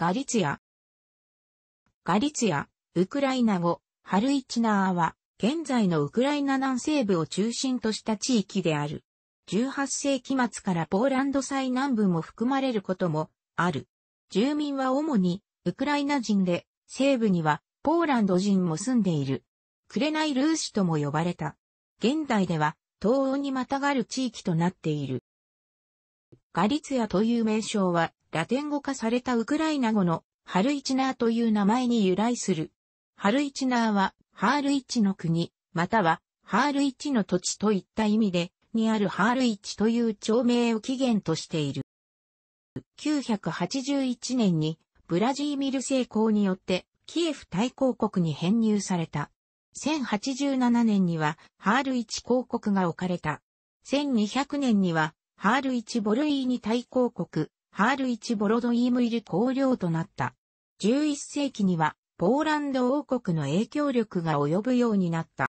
ガリツィア。ガリツィア、ウクライナ語、ハルイチナーは、現在のウクライナ南西部を中心とした地域である。18世紀末からポーランド最南部も含まれることもある。住民は主にウクライナ人で、西部にはポーランド人も住んでいる。クレナイルーシとも呼ばれた。現代では東欧にまたがる地域となっている。ガリツヤという名称は、ラテン語化されたウクライナ語のハルイチナーという名前に由来する。ハルイチナーは、ハールイチの国、または、ハールイチの土地といった意味で、にあるハールイチという町名を起源としている。981年に、ブラジーミル成功によって、キエフ大公国に編入された。1087年には、ハールイチ公国が置かれた。1200年には、ハールイチ・ボルイーニ大公国、ハールイチ・ボロドイームイル公領となった。11世紀には、ポーランド王国の影響力が及ぶようになった。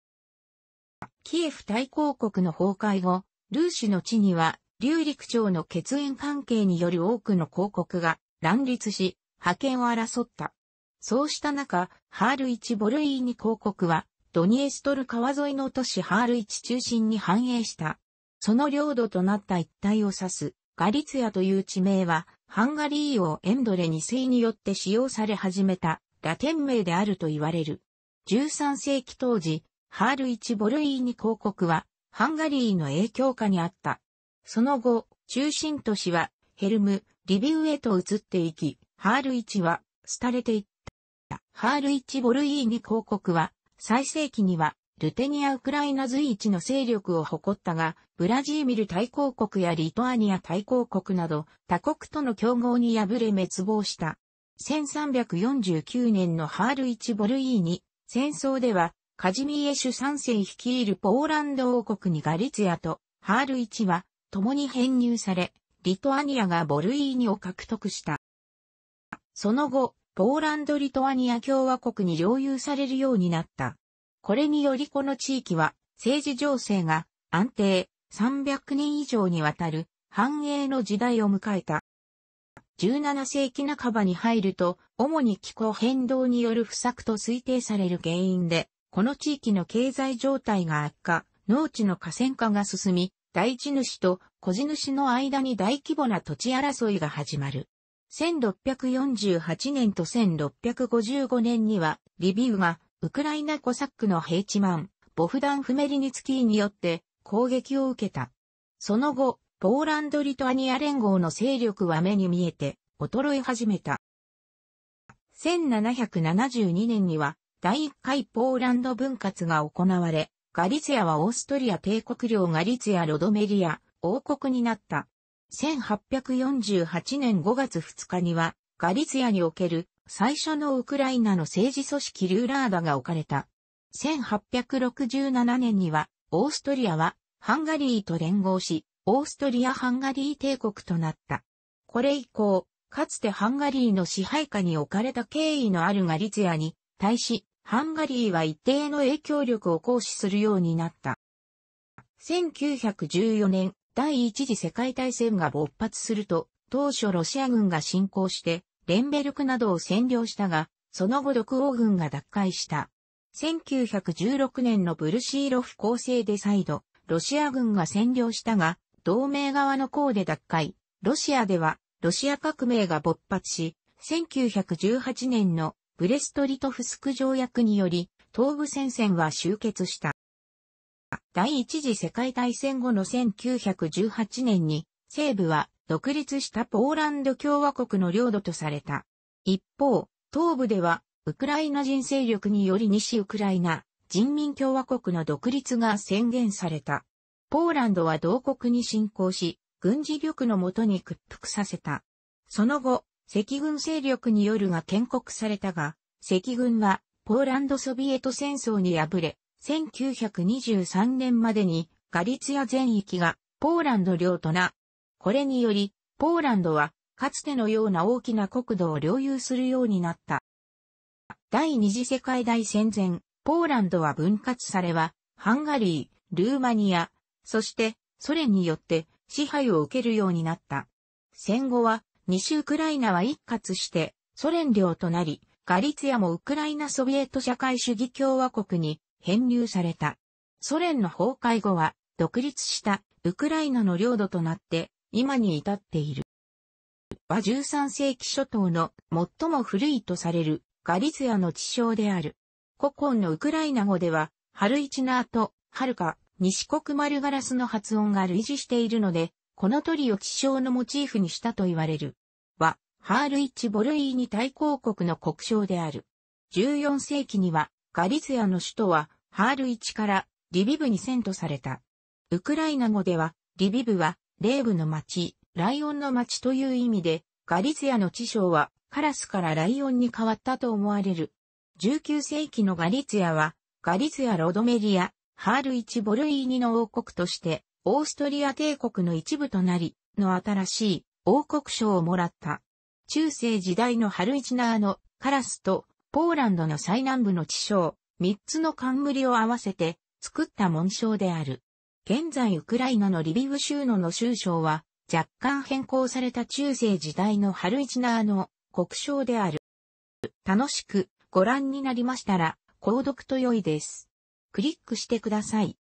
キエフ大公国の崩壊後、ルーシュの地には、劉陸朝の血縁関係による多くの公国が乱立し、覇権を争った。そうした中、ハールイチ・ボルイーニ公国は、ドニエストル川沿いの都市ハールイチ中心に繁栄した。その領土となった一帯を指す、ガリツヤという地名は、ハンガリー王エンドレ2世によって使用され始めたラテン名であると言われる。13世紀当時、ハール・1ボルイーニ公国は、ハンガリーの影響下にあった。その後、中心都市は、ヘルム、リビウへと移っていき、ハール・1は、廃れていった。ハール・1ボルイーニ公国は、最盛期には、ルテニア・ウクライナ随一の勢力を誇ったが、ブラジーミル大公国やリトアニア大公国など、他国との競合に敗れ滅亡した。1349年のハール・イチ・ボルイーニ、戦争では、カジミエシュ三世率いるポーランド王国にガリツヤとハール・イチは、共に編入され、リトアニアがボルイーニを獲得した。その後、ポーランド・リトアニア共和国に領有されるようになった。これによりこの地域は政治情勢が安定300年以上にわたる繁栄の時代を迎えた。17世紀半ばに入ると、主に気候変動による不作と推定される原因で、この地域の経済状態が悪化、農地の河川化が進み、大地主と小地主の間に大規模な土地争いが始まる。1648年と1655年には、リビウがウクライナコサックのヘイチマン、ボフダン・フメリニツキーによって攻撃を受けた。その後、ポーランド・リトアニア連合の勢力は目に見えて衰え始めた。1772年には第1回ポーランド分割が行われ、ガリツヤアはオーストリア帝国領ガリツヤ・ロドメリア王国になった。1848年5月2日にはガリツィアにおける最初のウクライナの政治組織リューラーダが置かれた。1867年には、オーストリアはハンガリーと連合し、オーストリア・ハンガリー帝国となった。これ以降、かつてハンガリーの支配下に置かれた経緯のあるガリツィアに対し、ハンガリーは一定の影響力を行使するようになった。1914年、第一次世界大戦が勃発すると、当初ロシア軍が侵攻して、レンベルクなどを占領したが、その後独王軍が奪回した。1916年のブルシーロフ構成で再度、ロシア軍が占領したが、同盟側の項で奪回。ロシアでは、ロシア革命が勃発し、1918年のブレストリトフスク条約により、東部戦線は終結した。第一次世界大戦後の1918年に、西部は独立したポーランド共和国の領土とされた。一方、東部では、ウクライナ人勢力により西ウクライナ人民共和国の独立が宣言された。ポーランドは同国に侵攻し、軍事力のもとに屈服させた。その後、赤軍勢力によるが建国されたが、赤軍はポーランドソビエト戦争に敗れ、1923年までにガリツヤ全域がポーランド領となこれにより、ポーランドは、かつてのような大きな国土を領有するようになった。第二次世界大戦前、ポーランドは分割されは、ハンガリー、ルーマニア、そしてソ連によって支配を受けるようになった。戦後は、西ウクライナは一括してソ連領となり、ガリツヤもウクライナソビエト社会主義共和国に編入された。ソ連の崩壊後は、独立したウクライナの領土となって、今に至っている。は13世紀初頭の最も古いとされるガリツヤの地称である。古今のウクライナ語では、春チナーと、はるか、西国丸ガラスの発音が類似しているので、この鳥を地称のモチーフにしたと言われる。は、ハールイチ・ボルイーニ大公国の国章である。14世紀には、ガリツヤの首都は、ハールイチから、リビブに遷都された。ウクライナ語では、リビブは、レーブの町、ライオンの町という意味で、ガリツィアの地称はカラスからライオンに変わったと思われる。19世紀のガリツィアは、ガリツィア・ロドメリア、ハール・イチ・ボルイーニの王国として、オーストリア帝国の一部となり、の新しい王国賞をもらった。中世時代のハルイチナーのカラスとポーランドの最南部の地称、三つの冠を合わせて作った紋章である。現在ウクライナのリビウ州のの州省は、若干変更された中世時代のハルイジナーの国章である。楽しくご覧になりましたら、購読と良いです。クリックしてください。